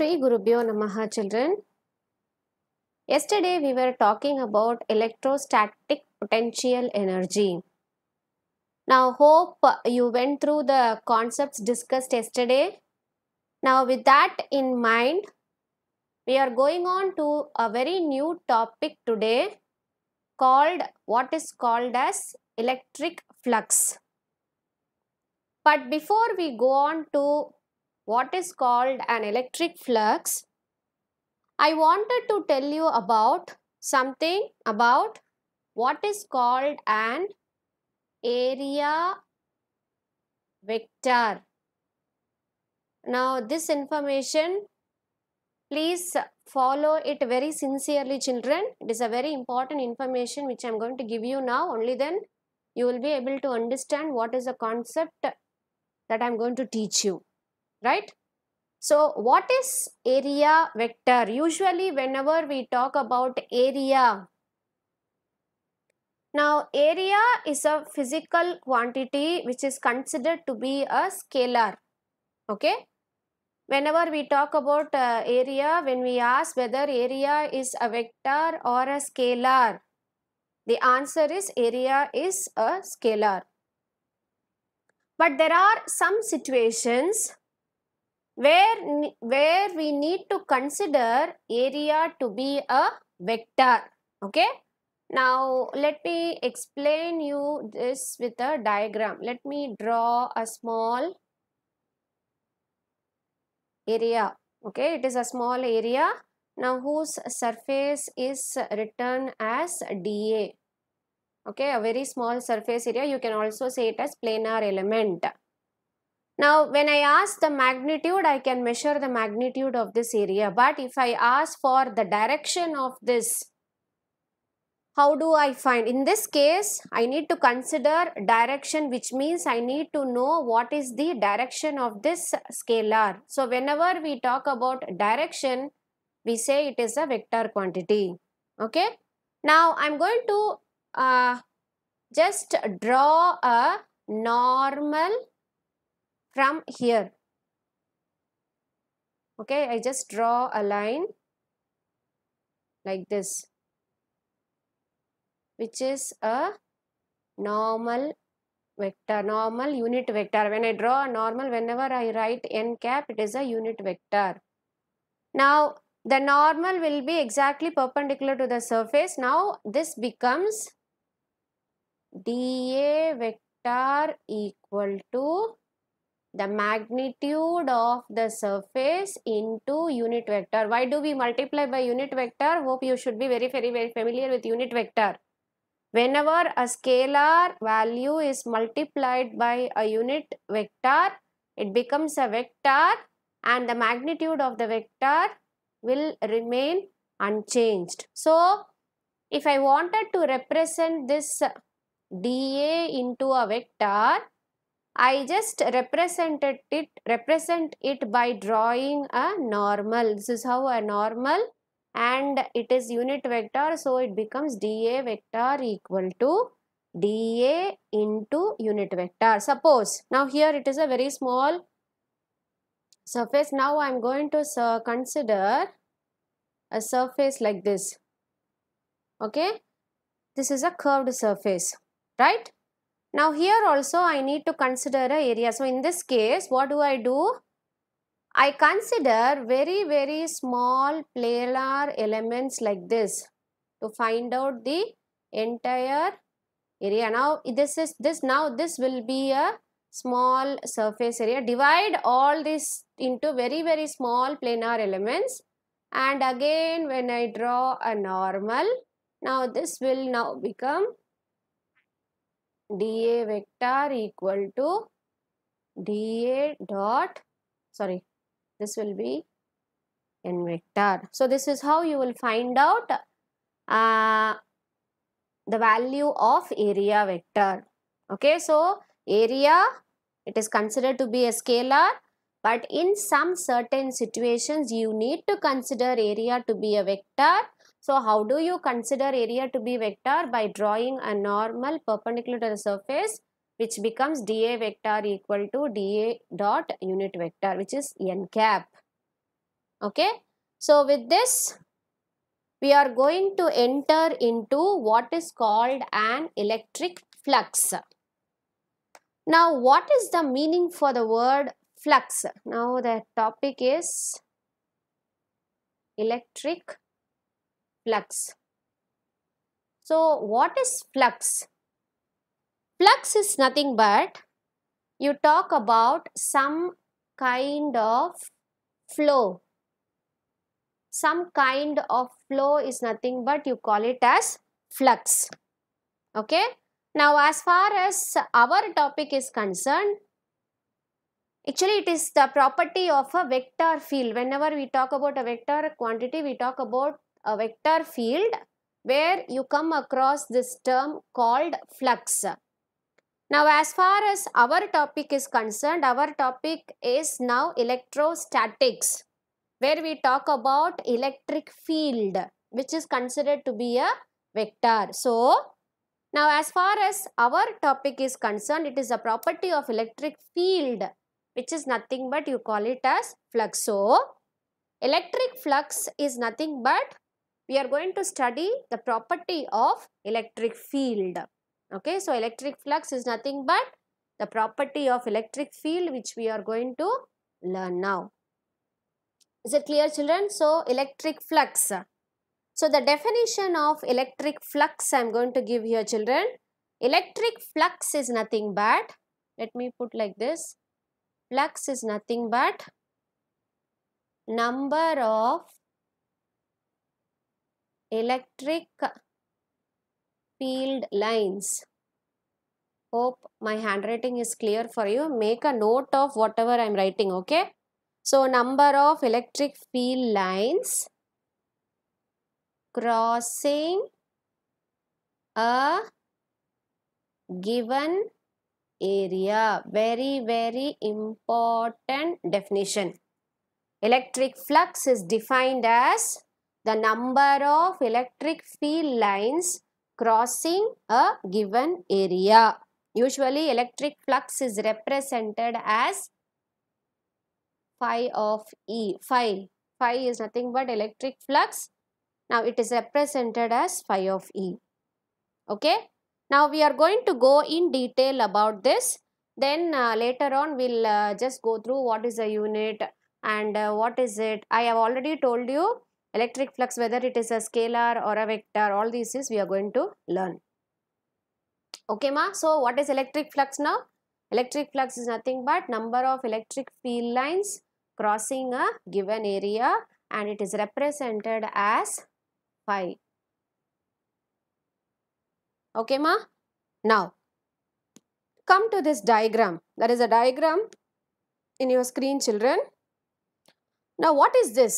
Sri Gurubhyo Namaha children. Yesterday we were talking about electrostatic potential energy. Now hope you went through the concepts discussed yesterday. Now with that in mind, we are going on to a very new topic today called what is called as electric flux. But before we go on to what is called an electric flux, I wanted to tell you about something about what is called an area vector. Now this information please follow it very sincerely children. It is a very important information which I am going to give you now only then you will be able to understand what is the concept that I am going to teach you right? So what is area vector? Usually whenever we talk about area, now area is a physical quantity which is considered to be a scalar, okay? Whenever we talk about uh, area, when we ask whether area is a vector or a scalar, the answer is area is a scalar. But there are some situations where, where we need to consider area to be a vector. Okay. Now, let me explain you this with a diagram. Let me draw a small area. Okay, it is a small area. Now, whose surface is written as dA. Okay, a very small surface area. You can also say it as planar element. Now, when I ask the magnitude, I can measure the magnitude of this area. But if I ask for the direction of this, how do I find? In this case, I need to consider direction, which means I need to know what is the direction of this scalar. So, whenever we talk about direction, we say it is a vector quantity. Okay. Now, I am going to uh, just draw a normal from here okay I just draw a line like this which is a normal vector normal unit vector when I draw a normal whenever I write n cap it is a unit vector now the normal will be exactly perpendicular to the surface now this becomes dA vector equal to the magnitude of the surface into unit vector. Why do we multiply by unit vector? Hope you should be very, very, very familiar with unit vector. Whenever a scalar value is multiplied by a unit vector, it becomes a vector and the magnitude of the vector will remain unchanged. So, if I wanted to represent this dA into a vector, I just represented it represent it by drawing a normal. This is how a normal and it is unit vector so it becomes dA vector equal to dA into unit vector. Suppose now here it is a very small surface. Now I am going to consider a surface like this. Okay. This is a curved surface, right? Now here also I need to consider a area. So in this case what do I do? I consider very very small planar elements like this to find out the entire area. Now this is this now this will be a small surface area. Divide all this into very very small planar elements and again when I draw a normal now this will now become dA vector equal to dA dot, sorry, this will be n vector. So, this is how you will find out uh, the value of area vector. Okay, so area, it is considered to be a scalar but in some certain situations you need to consider area to be a vector so how do you consider area to be vector? By drawing a normal perpendicular to the surface which becomes dA vector equal to dA dot unit vector which is n cap. Okay. So with this we are going to enter into what is called an electric flux. Now what is the meaning for the word flux? Now the topic is electric flux. So what is flux? Flux is nothing but you talk about some kind of flow. Some kind of flow is nothing but you call it as flux. Okay. Now as far as our topic is concerned, Actually, it is the property of a vector field. Whenever we talk about a vector quantity, we talk about a vector field where you come across this term called flux. Now as far as our topic is concerned, our topic is now electrostatics where we talk about electric field which is considered to be a vector. So now as far as our topic is concerned, it is a property of electric field which is nothing but you call it as flux. So electric flux is nothing but we are going to study the property of electric field. Okay, so electric flux is nothing but the property of electric field which we are going to learn now. Is it clear children? So electric flux. So the definition of electric flux I am going to give here children. Electric flux is nothing but, let me put like this, flux is nothing but number of electric field lines. Hope my handwriting is clear for you. Make a note of whatever I am writing, okay? So, number of electric field lines crossing a given area. Very, very important definition. Electric flux is defined as the number of electric field lines crossing a given area. Usually electric flux is represented as phi of E. Phi. Phi is nothing but electric flux. Now it is represented as phi of E. Okay. Now we are going to go in detail about this. Then uh, later on we'll uh, just go through what is a unit and uh, what is it. I have already told you electric flux whether it is a scalar or a vector all these is we are going to learn okay ma so what is electric flux now electric flux is nothing but number of electric field lines crossing a given area and it is represented as phi okay ma now come to this diagram that is a diagram in your screen children now what is this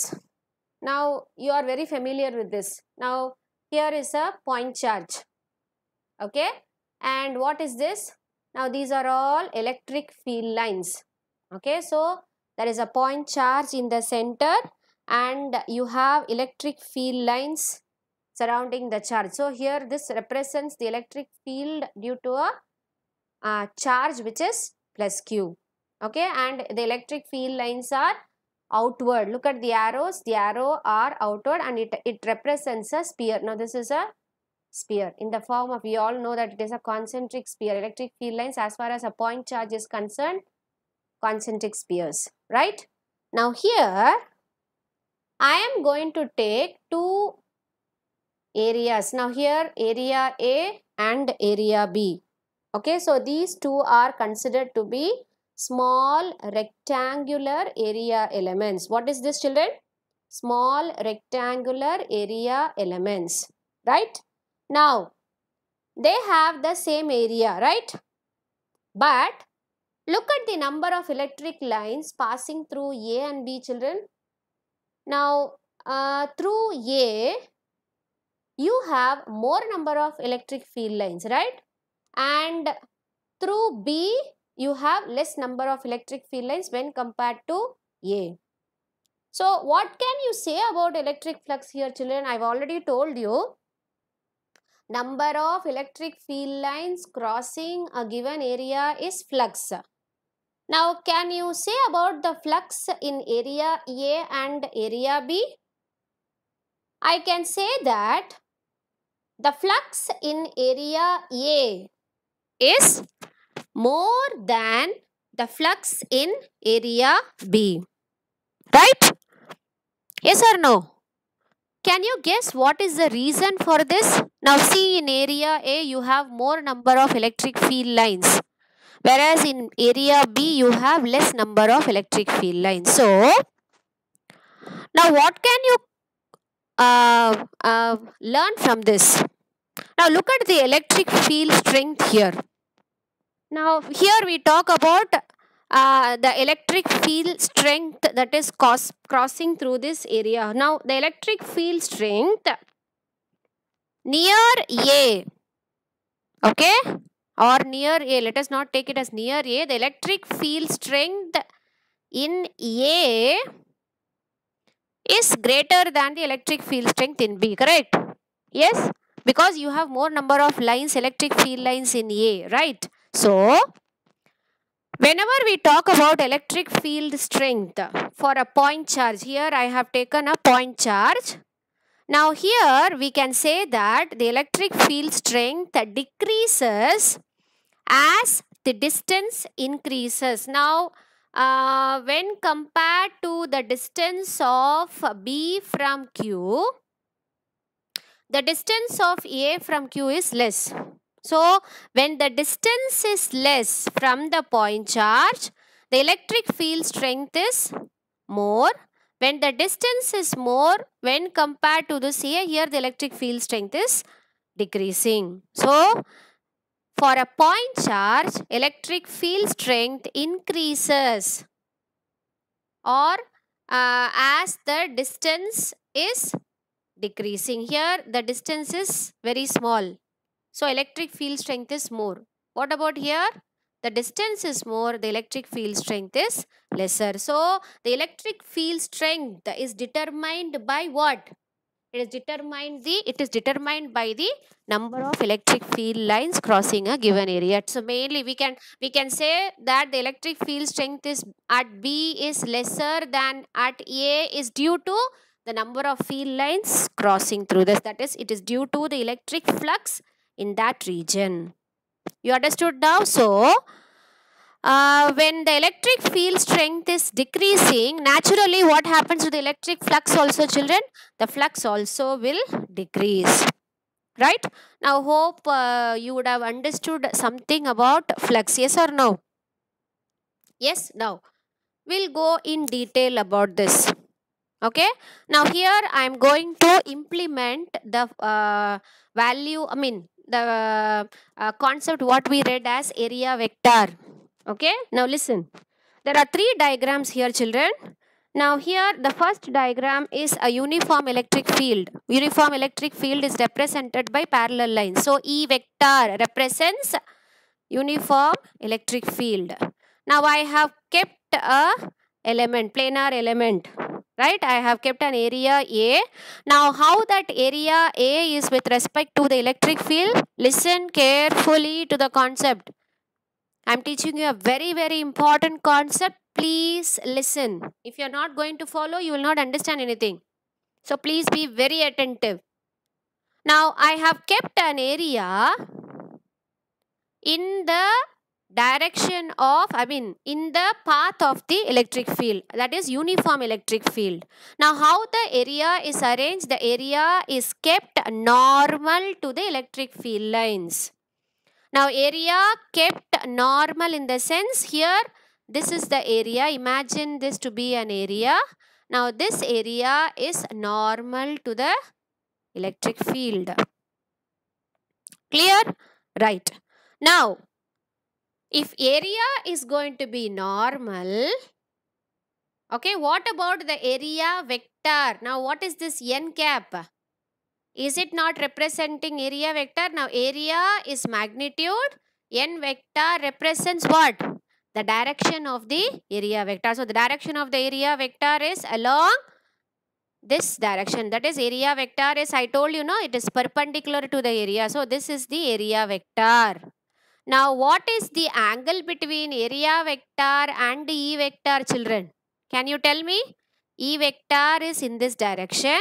now you are very familiar with this. Now here is a point charge. Okay. And what is this? Now these are all electric field lines. Okay. So there is a point charge in the center and you have electric field lines surrounding the charge. So here this represents the electric field due to a uh, charge which is plus q. Okay. And the electric field lines are outward. Look at the arrows. The arrow are outward and it, it represents a sphere. Now this is a sphere in the form of we all know that it is a concentric sphere. Electric field lines as far as a point charge is concerned concentric spheres. Right? Now here I am going to take two areas. Now here area A and area B. Okay, so these two are considered to be small rectangular area elements. What is this children? Small rectangular area elements, right? Now, they have the same area, right? But look at the number of electric lines passing through A and B children. Now, uh, through A, you have more number of electric field lines, right? And through B, you have less number of electric field lines when compared to A. So what can you say about electric flux here children? I've already told you. Number of electric field lines crossing a given area is flux. Now can you say about the flux in area A and area B? I can say that the flux in area A is more than the flux in area B. Right? Yes or no? Can you guess what is the reason for this? Now see in area A you have more number of electric field lines whereas in area B you have less number of electric field lines. So now what can you uh, uh, learn from this? Now look at the electric field strength here. Now here we talk about uh, the electric field strength that is cross crossing through this area. Now the electric field strength near A, okay, or near A, let us not take it as near A, the electric field strength in A is greater than the electric field strength in B, correct? Yes, because you have more number of lines, electric field lines in A, right? So, whenever we talk about electric field strength for a point charge, here I have taken a point charge. Now here we can say that the electric field strength decreases as the distance increases. Now, uh, when compared to the distance of B from Q, the distance of A from Q is less. So, when the distance is less from the point charge, the electric field strength is more. When the distance is more, when compared to this here, here the electric field strength is decreasing. So, for a point charge, electric field strength increases or uh, as the distance is decreasing. Here the distance is very small. So electric field strength is more. What about here? The distance is more, the electric field strength is lesser. So the electric field strength is determined by what? It is determined the it is determined by the number of electric field lines crossing a given area. So mainly we can we can say that the electric field strength is at B is lesser than at A is due to the number of field lines crossing through this. That is, it is due to the electric flux in that region. You understood now? So, uh, when the electric field strength is decreasing, naturally what happens to the electric flux also children? The flux also will decrease. Right? Now hope uh, you would have understood something about flux. Yes or no? Yes? Now, we'll go in detail about this. Okay? Now here I am going to implement the uh, value, I mean the uh, concept what we read as area vector. Okay, now listen. There are three diagrams here children. Now here the first diagram is a uniform electric field. Uniform electric field is represented by parallel lines. So E vector represents uniform electric field. Now I have kept a element, planar element right i have kept an area a now how that area a is with respect to the electric field listen carefully to the concept i'm teaching you a very very important concept please listen if you're not going to follow you will not understand anything so please be very attentive now i have kept an area in the direction of I mean in the path of the electric field that is uniform electric field. Now how the area is arranged the area is kept normal to the electric field lines. Now area kept normal in the sense here this is the area imagine this to be an area. Now this area is normal to the electric field. Clear? Right. Now if area is going to be normal, okay, what about the area vector? Now, what is this n cap? Is it not representing area vector? Now, area is magnitude. n vector represents what? The direction of the area vector. So, the direction of the area vector is along this direction that is area vector is I told you know it is perpendicular to the area so this is the area vector now, what is the angle between area vector and E vector, children? Can you tell me? E vector is in this direction.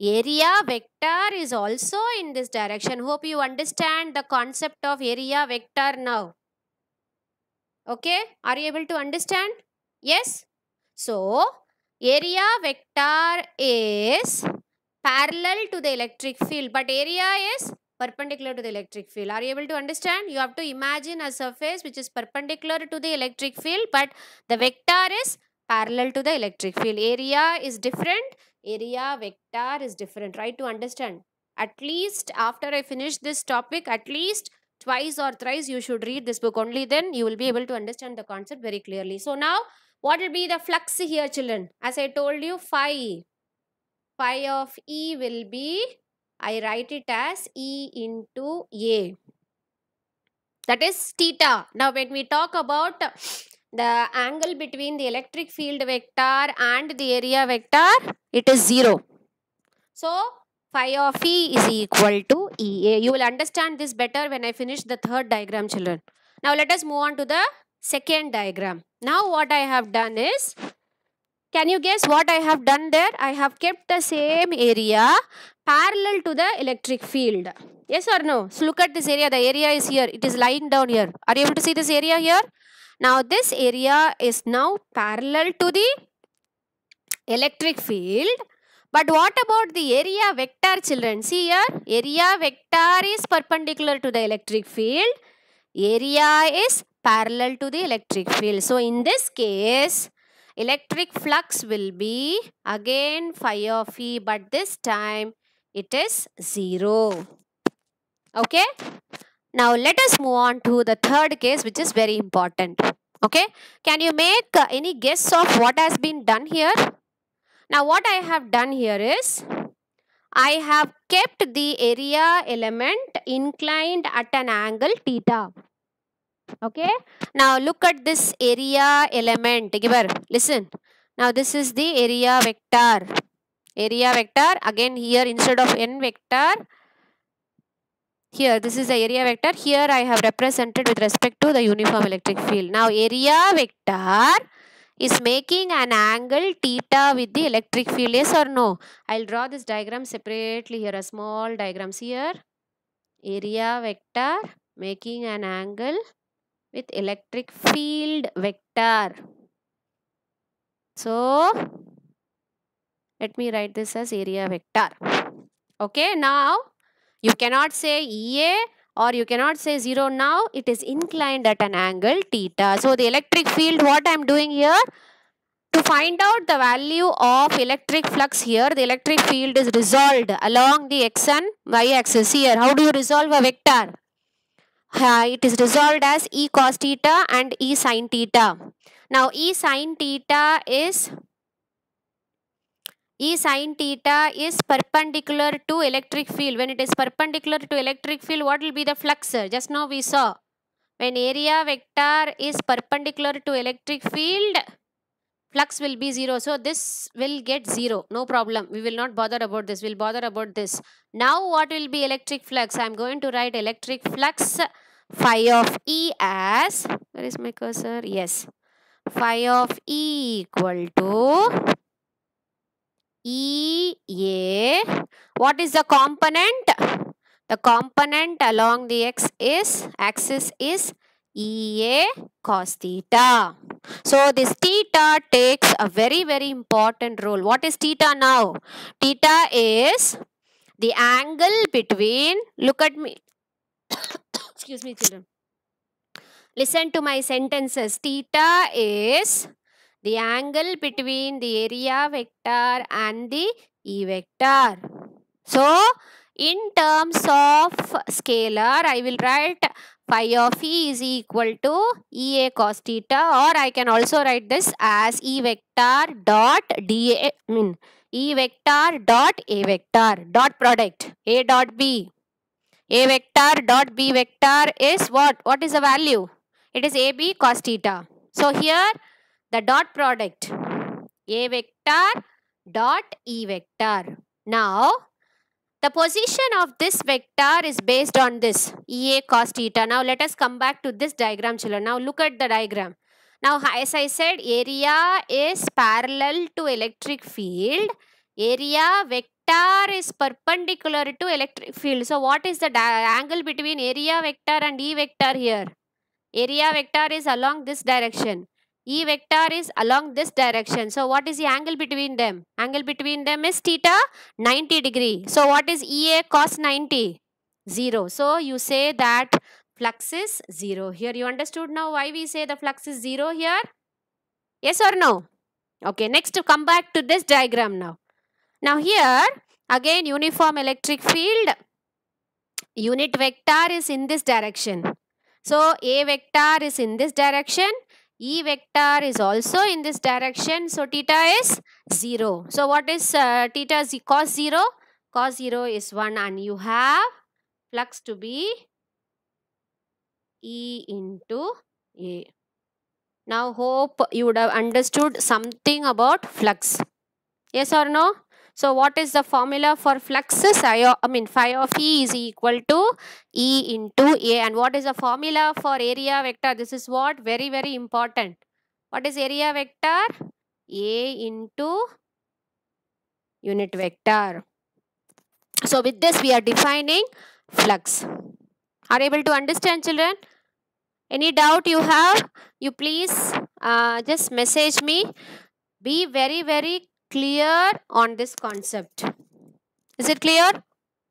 Area vector is also in this direction. Hope you understand the concept of area vector now. Okay? Are you able to understand? Yes? So, area vector is parallel to the electric field. But area is perpendicular to the electric field. Are you able to understand? You have to imagine a surface which is perpendicular to the electric field but the vector is parallel to the electric field. Area is different. Area vector is different. Right to understand. At least after I finish this topic, at least twice or thrice you should read this book. Only then you will be able to understand the concept very clearly. So now what will be the flux here children? As I told you phi. Phi of E will be I write it as E into A. That is theta. Now when we talk about the angle between the electric field vector and the area vector, it is 0. So phi of E is equal to EA. You will understand this better when I finish the third diagram children. Now let us move on to the second diagram. Now what I have done is can you guess what I have done there? I have kept the same area parallel to the electric field. Yes or no? So look at this area. The area is here. It is lying down here. Are you able to see this area here? Now this area is now parallel to the electric field. But what about the area vector children? See here, area vector is perpendicular to the electric field. Area is parallel to the electric field. So in this case, electric flux will be again phi of E but this time it is 0. Okay. Now let us move on to the third case which is very important. Okay. Can you make any guess of what has been done here? Now what I have done here is I have kept the area element inclined at an angle theta okay now look at this area element giver listen now this is the area vector area vector again here instead of n vector here this is the area vector here I have represented with respect to the uniform electric field now area vector is making an angle theta with the electric field yes or no I'll draw this diagram separately here a small diagrams here area vector making an angle with electric field vector. So, let me write this as area vector. Okay, now you cannot say EA or you cannot say 0 now. It is inclined at an angle theta. So, the electric field, what I am doing here? To find out the value of electric flux here, the electric field is resolved along the x and y axis here. How do you resolve a vector? it is resolved as e cos theta and e sin theta. Now e sin theta is E sin theta is perpendicular to electric field. When it is perpendicular to electric field, what will be the flux? Just now we saw. When area vector is perpendicular to electric field, flux will be 0. So this will get 0. No problem. We will not bother about this. We'll bother about this. Now what will be electric flux? I'm going to write electric flux phi of E as, where is my cursor? Yes. Phi of E equal to E A. What is the component? The component along the X is, axis is EA cos theta. So this theta takes a very very important role. What is theta now? Theta is the angle between, look at me, excuse me children, listen to my sentences. Theta is the angle between the area vector and the E vector. So in terms of scalar, I will write Phi of E is equal to EA cos theta or I can also write this as E vector dot DA, I mean E vector dot A vector dot product A dot B. A vector dot B vector is what? What is the value? It is AB cos theta. So here the dot product A vector dot E vector. Now the position of this vector is based on this Ea cos theta. Now let us come back to this diagram children. Now look at the diagram. Now as I said area is parallel to electric field. Area vector is perpendicular to electric field. So what is the angle between area vector and E vector here? Area vector is along this direction. E vector is along this direction. So what is the angle between them? Angle between them is theta 90 degree. So what is EA cos 90? 0. So you say that flux is 0 here. You understood now why we say the flux is 0 here? Yes or no? Okay, next to come back to this diagram now. Now here, again uniform electric field, unit vector is in this direction. So A vector is in this direction E vector is also in this direction. So theta is 0. So what is uh, theta z cos 0? Cos 0 is 1 and you have flux to be E into A. Now hope you would have understood something about flux. Yes or no? So what is the formula for fluxes? I, I mean phi of E is equal to E into A. And what is the formula for area vector? This is what? Very, very important. What is area vector? A into unit vector. So with this we are defining flux. Are able to understand children? Any doubt you have? You please uh, just message me. Be very very clear on this concept. Is it clear?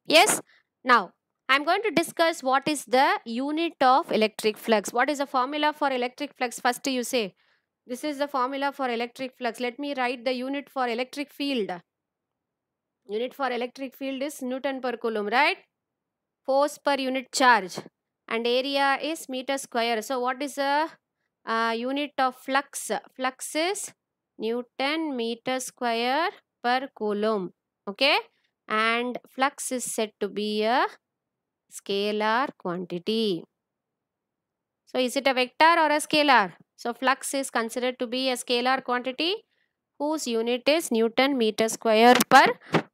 Yes. Now, I'm going to discuss what is the unit of electric flux. What is the formula for electric flux? First you say, this is the formula for electric flux. Let me write the unit for electric field. Unit for electric field is Newton per coulomb, right? Force per unit charge. And area is meter square. So what is the uh, unit of flux? Flux is Newton meter square per coulomb. Okay. And flux is said to be a scalar quantity. So is it a vector or a scalar? So flux is considered to be a scalar quantity whose unit is Newton meter square per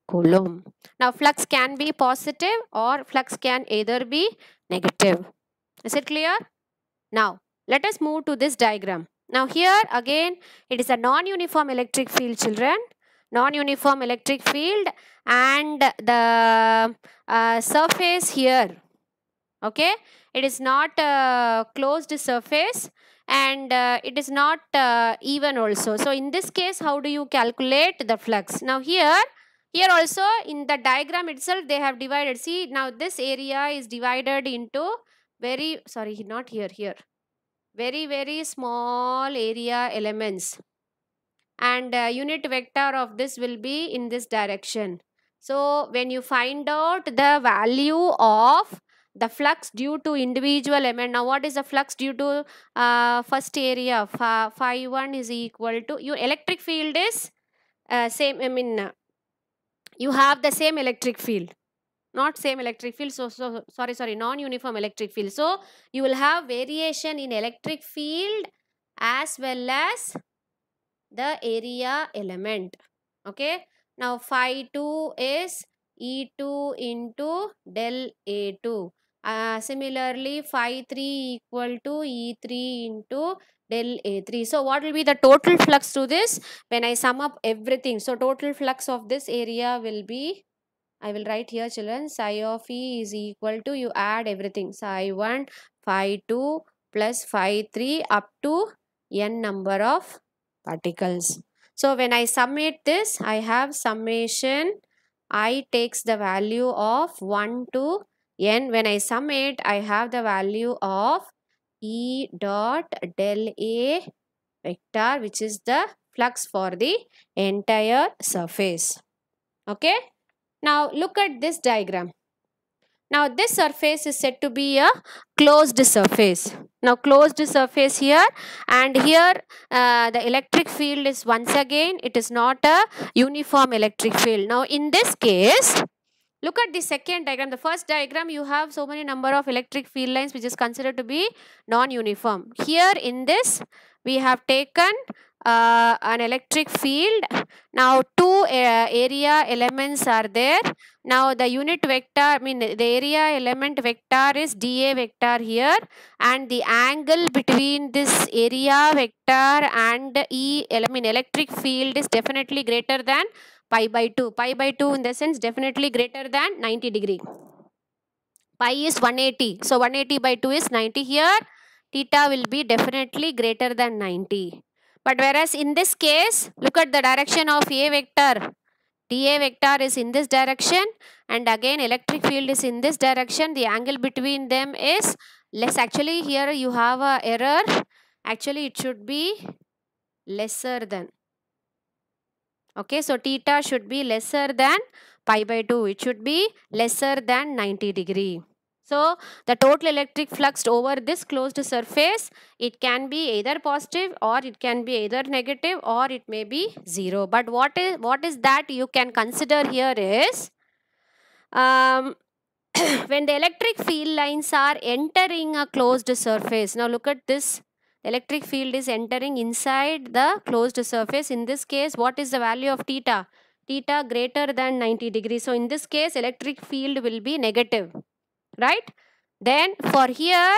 coulomb. Now flux can be positive or flux can either be negative. Is it clear? Now let us move to this diagram. Now here again it is a non-uniform electric field children non-uniform electric field and the uh, surface here okay it is not a closed surface and uh, it is not uh, even also so in this case how do you calculate the flux now here here also in the diagram itself they have divided see now this area is divided into very sorry not here here very very small area elements and uh, unit vector of this will be in this direction. So when you find out the value of the flux due to individual element. Now what is the flux due to uh, first area? Phi, 1 is equal to your electric field is uh, same I mean you have the same electric field not same electric field so, so sorry sorry non-uniform electric field so you will have variation in electric field as well as the area element okay now phi 2 is e2 into del a2 uh, similarly phi 3 equal to e3 into del A3. So what will be the total flux to this? When I sum up everything, so total flux of this area will be I will write here children psi of e is equal to you add everything psi 1 phi 2 plus phi 3 up to n number of particles. So when I submit this I have summation i takes the value of 1 to n. When I sum it I have the value of e dot del a vector which is the flux for the entire surface. Okay. Now look at this diagram. Now this surface is said to be a closed surface. Now closed surface here and here uh, the electric field is once again it is not a uniform electric field. Now in this case look at the second diagram. The first diagram you have so many number of electric field lines which is considered to be non-uniform. Here in this we have taken uh, an electric field. Now two uh, area elements are there. Now the unit vector, I mean the area element vector is dA vector here and the angle between this area vector and E, I mean electric field is definitely greater than pi by 2. Pi by 2 in the sense definitely greater than 90 degree. Pi is 180. So 180 by 2 is 90 here. Theta will be definitely greater than 90. But whereas in this case, look at the direction of A vector. dA vector is in this direction and again electric field is in this direction. The angle between them is less. Actually here you have a error. Actually it should be lesser than. Okay, so theta should be lesser than pi by 2. It should be lesser than 90 degree. So the total electric flux over this closed surface, it can be either positive or it can be either negative or it may be zero. But what is, what is that you can consider here is, um, when the electric field lines are entering a closed surface. Now look at this electric field is entering inside the closed surface. In this case, what is the value of theta? Theta greater than 90 degrees. So in this case, electric field will be negative right then for here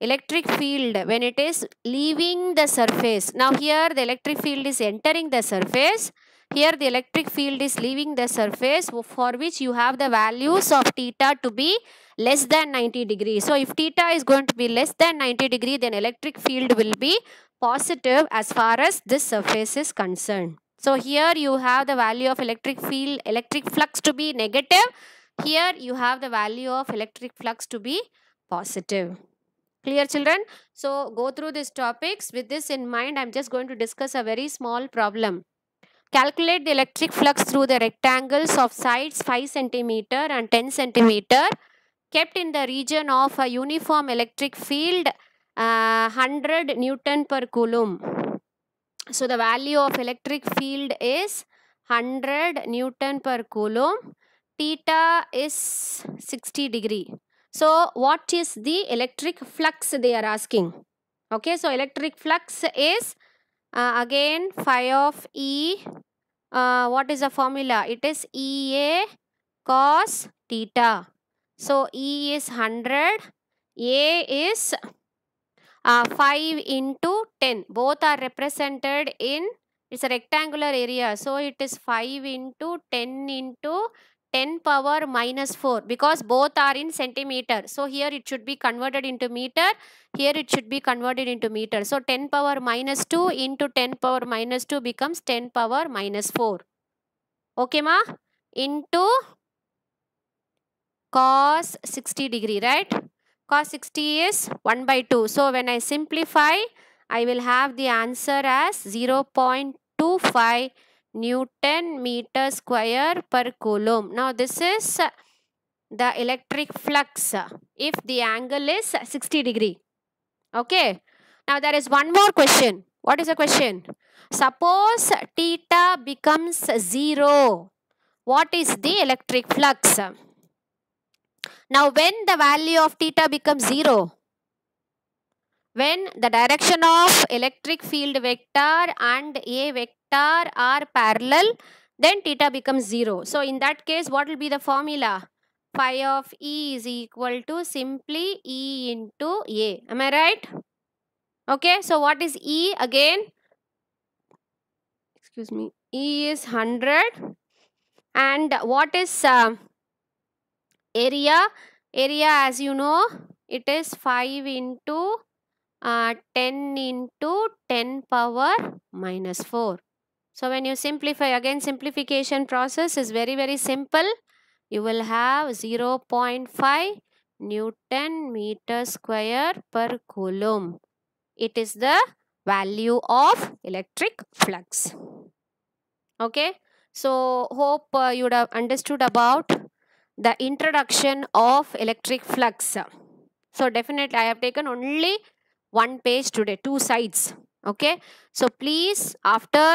electric field when it is leaving the surface now here the electric field is entering the surface here the electric field is leaving the surface for which you have the values of theta to be less than 90 degree so if theta is going to be less than 90 degree then electric field will be positive as far as this surface is concerned so here you have the value of electric field electric flux to be negative here you have the value of electric flux to be positive. Clear children? So go through these topics. With this in mind, I'm just going to discuss a very small problem. Calculate the electric flux through the rectangles of sides 5 centimeter and 10 centimeter, kept in the region of a uniform electric field uh, 100 Newton per coulomb. So the value of electric field is 100 Newton per coulomb theta is 60 degree. So what is the electric flux they are asking? Okay, so electric flux is uh, again phi of E. Uh, what is the formula? It is EA cos theta. So E is 100, A is uh, 5 into 10. Both are represented in, it's a rectangular area. So it is 5 into 10 into 10 power minus 4 because both are in centimeter. So here it should be converted into meter. Here it should be converted into meter. So 10 power minus 2 into 10 power minus 2 becomes 10 power minus 4. Okay ma? Into cos 60 degree right? Cos 60 is 1 by 2. So when I simplify I will have the answer as 0.25 Newton meter square per coulomb. Now this is the electric flux if the angle is 60 degree. Okay. Now there is one more question. What is the question? Suppose theta becomes 0. What is the electric flux? Now when the value of theta becomes 0? when the direction of electric field vector and A vector are parallel, then theta becomes 0. So in that case, what will be the formula? Phi of E is equal to simply E into A. Am I right? Okay, so what is E again? Excuse me. E is 100. And what is uh, area? Area, as you know, it is 5 into uh, 10 into 10 power minus 4. So when you simplify, again simplification process is very very simple. You will have 0 0.5 Newton meter square per coulomb. It is the value of electric flux. Okay. So hope uh, you would have understood about the introduction of electric flux. So definitely I have taken only one page today two sides okay so please after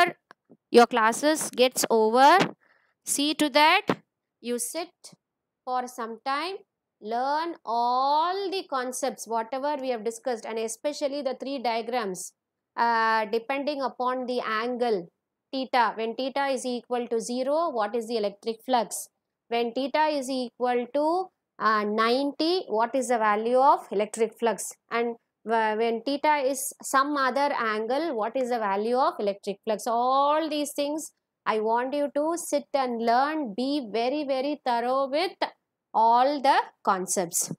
your classes gets over see to that you sit for some time learn all the concepts whatever we have discussed and especially the three diagrams uh, depending upon the angle theta when theta is equal to 0 what is the electric flux when theta is equal to uh, 90 what is the value of electric flux and when theta is some other angle, what is the value of electric flux? All these things I want you to sit and learn, be very, very thorough with all the concepts.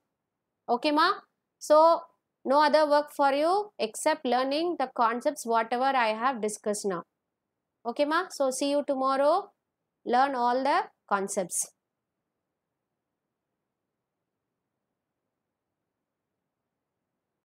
Okay, ma? So, no other work for you except learning the concepts whatever I have discussed now. Okay, ma? So, see you tomorrow. Learn all the concepts.